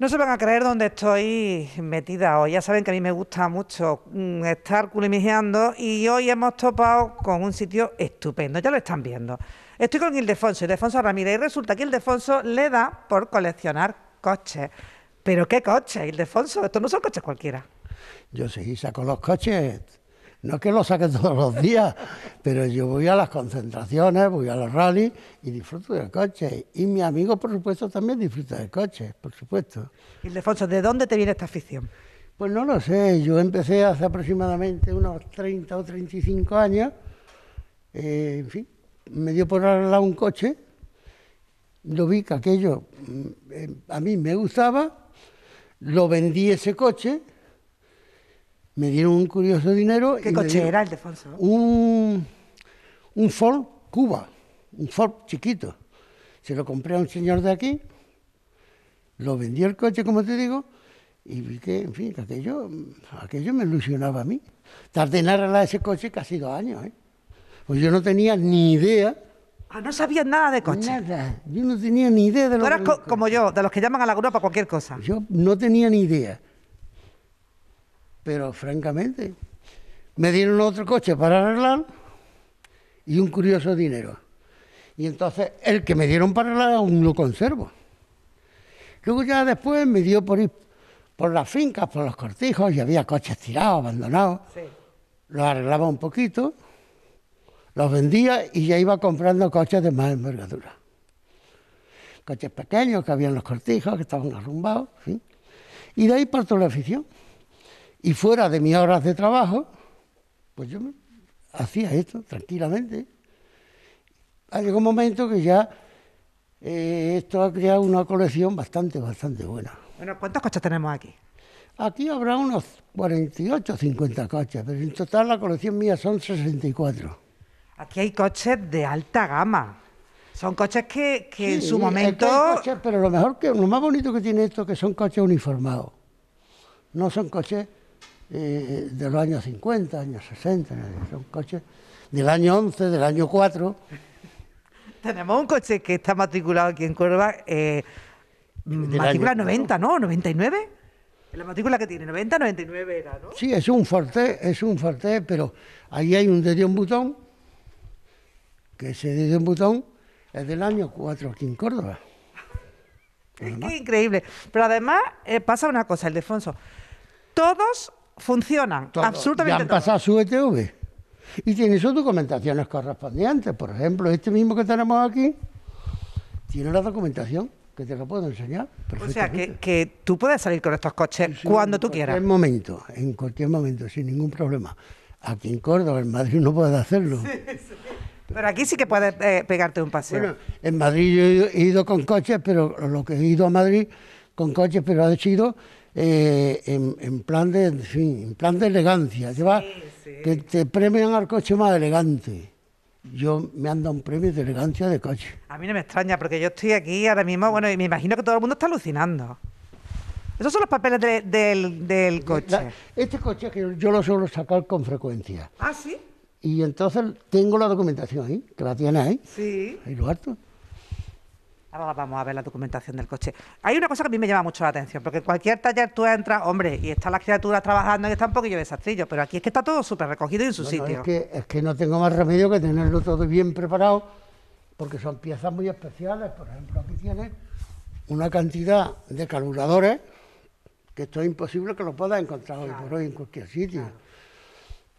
No se van a creer dónde estoy metida hoy. Ya saben que a mí me gusta mucho mm, estar culimijeando y hoy hemos topado con un sitio estupendo. Ya lo están viendo. Estoy con Ildefonso, Ildefonso Ramírez, y resulta que Ildefonso le da por coleccionar coches. ¿Pero qué coches, Ildefonso? Estos no son coches cualquiera. Yo sí saco los coches no es que lo saque todos los días, pero yo voy a las concentraciones, voy a los rallies y disfruto del coche. Y mi amigo, por supuesto, también disfruta del coche, por supuesto. Ildefonso, ¿de dónde te viene esta afición? Pues no lo sé, yo empecé hace aproximadamente unos 30 o 35 años, eh, en fin, me dio por arreglar un coche, lo vi que aquello mm, eh, a mí me gustaba, lo vendí ese coche me dieron un curioso dinero. ¿Qué coche era, el de Un, un Ford Cuba, un Ford chiquito. Se lo compré a un señor de aquí, lo vendió el coche, como te digo, y vi que, en fin, aquello, aquello me ilusionaba a mí. Tardé en arreglar ese coche casi dos años, ¿eh? Pues yo no tenía ni idea. Ah, no sabías nada de coche. Nada, yo no tenía ni idea de lo Tú eras como yo, de los que llaman a la grúa para cualquier cosa. Yo no tenía ni idea. Pero francamente, me dieron otro coche para arreglar y un curioso dinero. Y entonces el que me dieron para arreglar aún lo conservo. Luego ya después me dio por ir por las fincas, por los cortijos, y había coches tirados, abandonados. Los arreglaba un poquito, los vendía y ya iba comprando coches de más envergadura. Coches pequeños que había en los cortijos, que estaban arrumbados, y de ahí parto la afición. Y fuera de mis horas de trabajo, pues yo hacía esto tranquilamente. llegado un momento que ya eh, esto ha creado una colección bastante, bastante buena. Bueno, ¿cuántos coches tenemos aquí? Aquí habrá unos 48 50 coches, pero en total la colección mía son 64. Aquí hay coches de alta gama. Son coches que, en su momento... Coches, pero lo mejor, que lo más bonito que tiene esto es que son coches uniformados. No son coches eh, de los años 50, años 60, son coches del año 11, del año 4. Tenemos un coche que está matriculado aquí en Córdoba, eh, matrícula 90, ¿no? ¿99? La matrícula que tiene, 90, 99 era, ¿no? Sí, es un Forte, es un Forte, pero ahí hay un de un botón, que ese de Butón es del año 4 aquí en Córdoba. Es increíble. Pero además eh, pasa una cosa, el defonso. Todos funcionan. Todo. Absolutamente. Ya han pasado su ETV. Y tiene sus documentaciones correspondientes. Por ejemplo, este mismo que tenemos aquí tiene la documentación que te la puedo enseñar. O sea, que, tú puedes salir con estos coches cuando tú quieras. En cualquier momento, en cualquier momento, sin ningún problema. Aquí en Córdoba, en Madrid, no puedes hacerlo. Pero aquí sí que puedes eh, pegarte un paseo. en Madrid yo he ido con coches, pero lo que he ido a Madrid con coches, pero ha sido eh, en, plan de, plan de elegancia. Lleva, Que te premian al coche más elegante. Yo me han dado un premio de elegancia de coche. A mí no me extraña, porque yo estoy aquí ahora mismo, bueno, y me imagino que todo el mundo está alucinando. Esos son los papeles del, coche. este coche que yo lo suelo sacar con frecuencia. ¿Ah, sí? Y entonces tengo la documentación ahí, que la tiene ahí. Sí. Ahí lo harto. Ahora vamos a ver la documentación del coche. Hay una cosa que a mí me llama mucho la atención, porque cualquier taller tú entras, hombre, y están las criaturas trabajando y está un poquillo de pero aquí es que está todo súper recogido y en su sitio. es, que, es que no tengo más remedio que tenerlo todo bien preparado, porque son piezas muy especiales. Por ejemplo, aquí tienes una cantidad de calculadores que esto es imposible que lo puedas encontrar hoy por hoy en cualquier sitio.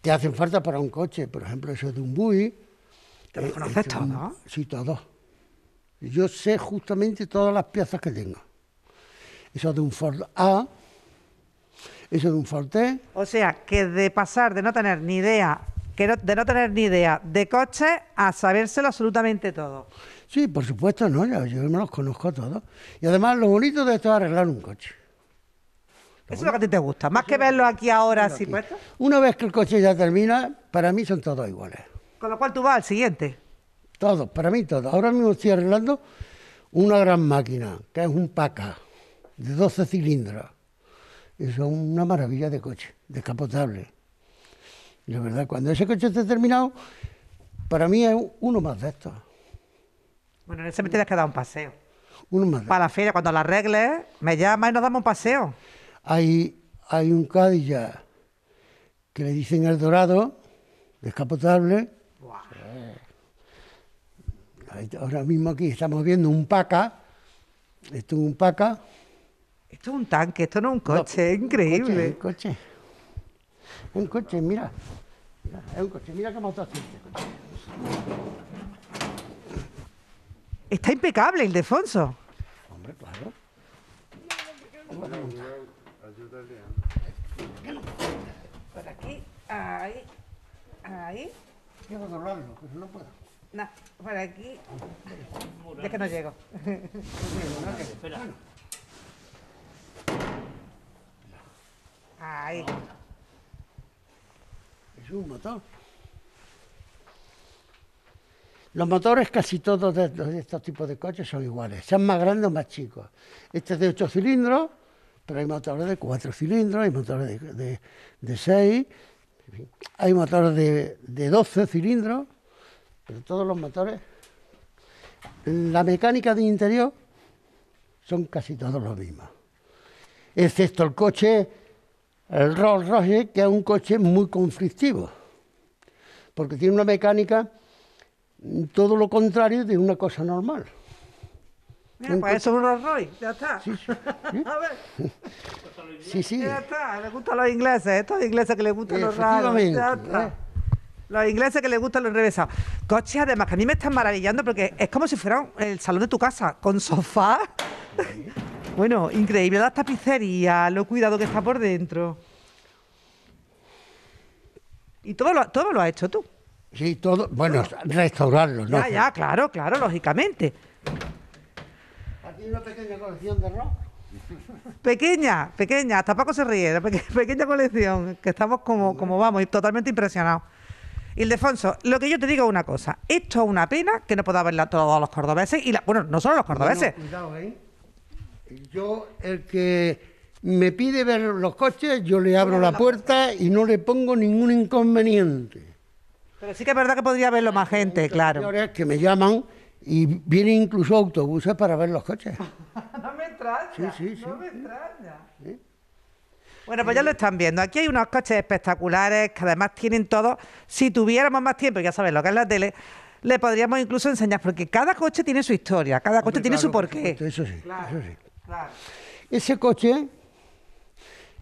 Te hacen falta para un coche, por ejemplo, eso es de un bui. ¿Te lo eh, conoces todo, Sí, todo yo sé justamente todas las piezas que tengo. Eso de un Ford A, eso de un Ford T. O sea, que de pasar de no tener ni idea, que de no tener ni idea de coche a sabérselo absolutamente todo. Sí, por supuesto, no, yo, yo me los conozco todos. Y además lo bonito de esto es arreglar un coche. Eso es lo que a ti te gusta, más que verlo aquí ahora así puesto. Una vez que el coche ya termina, para mí son todos iguales. Con lo cual tú vas al siguiente todo, para mí todo. Ahora mismo estoy arreglando una gran máquina, que es un paca, de 12 cilindros. Eso es una maravilla de coche, descapotable. la verdad, cuando ese coche esté terminado, para mí es uno más de estos. Bueno, en ese me tienes que dar un paseo. Uno más. para la feria, cuando la arregle me llama y nos damos un paseo. Hay, hay un Cadillac que le dicen El Dorado, descapotable. Ahora mismo aquí estamos viendo un paca. Esto es un paca. Esto es un tanque, esto no es un coche, es increíble. Un coche, un coche. mira. es un coche, mira qué este coche. Está impecable, Ildefonso. Hombre, claro. Por aquí, ahí, ahí. Quiero pero no puedo. No, por aquí. Es que no llego. Ahí. Es un motor. Los motores, casi todos de, estos tipos de coches, son iguales, sean más grandes o más chicos. Este es de 8 cilindros, pero hay motores de 4 cilindros, hay motores de, de, 6, hay motores de 12 cilindros pero todos los motores, la mecánica de interior son casi todos los mismos. Excepto el coche, el Rolls Royce, que es un coche muy conflictivo, porque tiene una mecánica todo lo contrario de una cosa normal. Mira, pues eso es un Rolls Royce, ya está. Sí, sí. A ver. Ya está, le gustan los ingleses, estos ingleses que le gustan los rayos. Los ingleses que les gustan los enrevesados. Coches, además, que a mí me están maravillando porque es como si fuera el salón de tu casa, con sofá. bueno, increíble la tapicería lo cuidado que está por dentro. Y todo lo, todo lo has hecho tú. Sí, todo. Bueno, restaurarlo, ¿no? Ya, ya, claro, claro, lógicamente. ¿Aquí una pequeña colección de rock? Pequeña, pequeña, hasta Paco se ríe, pequeña colección, que estamos como, como vamos, totalmente impresionados. Ildefonso, lo que yo te digo es una cosa. Esto es una pena que no pueda verla todos los cordobeses. y la, Bueno, no solo los cordobeses. cuidado, ¿eh? Yo, el que me pide ver los coches, yo le abro la puerta y no le pongo ningún inconveniente. Pero sí que es verdad que podría verlo más gente, claro. que me llaman y vienen incluso autobuses para ver los coches. no me extraña. Sí, sí, sí. No me extraña. Bueno, pues ya lo eh, están viendo. Aquí hay unos coches espectaculares que además tienen todo. Si tuviéramos más tiempo, ya sabes lo que es la tele, le podríamos incluso enseñar, porque cada coche tiene su historia, cada coche tiene su porqué. Eso sí, claro, Ese coche,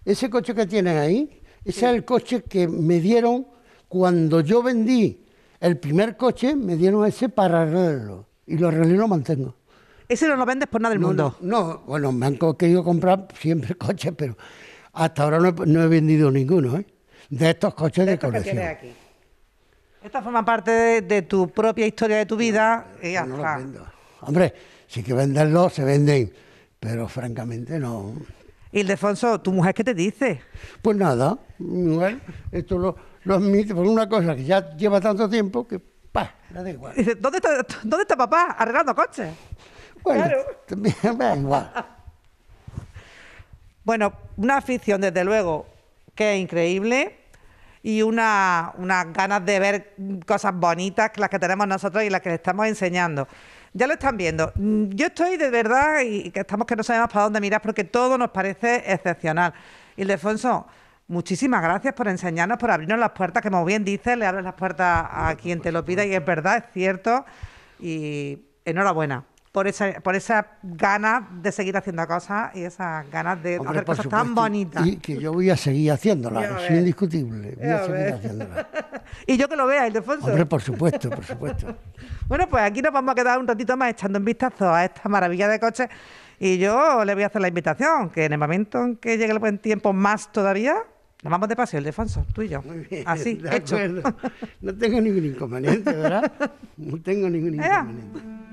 ese coche que tienen ahí, ese es el coche que me dieron cuando yo vendí el primer coche, me dieron ese para arreglarlo. Y lo arreglé y lo mantengo. ¿Ese no lo vendes por nada del mundo? No, no, bueno, me han querido comprar siempre coches, pero hasta ahora no he, vendido ninguno, ¿eh? De estos coches de, colección. de colección. aquí. Esta forma parte de, tu propia historia de tu vida no, y no los vendo. Hombre, sí que venderlos se venden, pero francamente no. Ildefonso, ¿tu mujer qué te dice? Pues nada, mi mujer, esto lo, lo admite por pues una cosa que ya lleva tanto tiempo que, pa, da igual. ¿dónde está, papá arreglando coches? Bueno, claro. me igual. Bueno, una afición, desde luego, que es increíble y una, unas ganas de ver cosas bonitas, las que tenemos nosotros y las que le estamos enseñando. Ya lo están viendo. Mm, yo estoy de verdad y que estamos que no sabemos para dónde mirar porque todo nos parece excepcional. Ildefonso, muchísimas gracias por enseñarnos, por abrirnos las puertas, que como bien dice, le abres las puertas a quien te lo pida y es verdad, es cierto. Y enhorabuena por esa, por esas ganas de seguir haciendo cosas y esas ganas de hacer cosas tan bonitas. Y que yo voy a seguir haciéndolas, es indiscutible. Voy a, seguir haciéndolas. y yo que lo vea, Ildefonso. Hombre, por supuesto, por supuesto. bueno, pues aquí nos vamos a quedar un ratito más echando un vistazo a esta maravilla de coches. Y yo le voy a hacer la invitación, que en el momento en que llegue el buen tiempo más todavía, nos vamos de paseo, Ildefonso, tú y yo. Así, de Acuerdo. No tengo ningún inconveniente, ¿verdad? No tengo ningún inconveniente.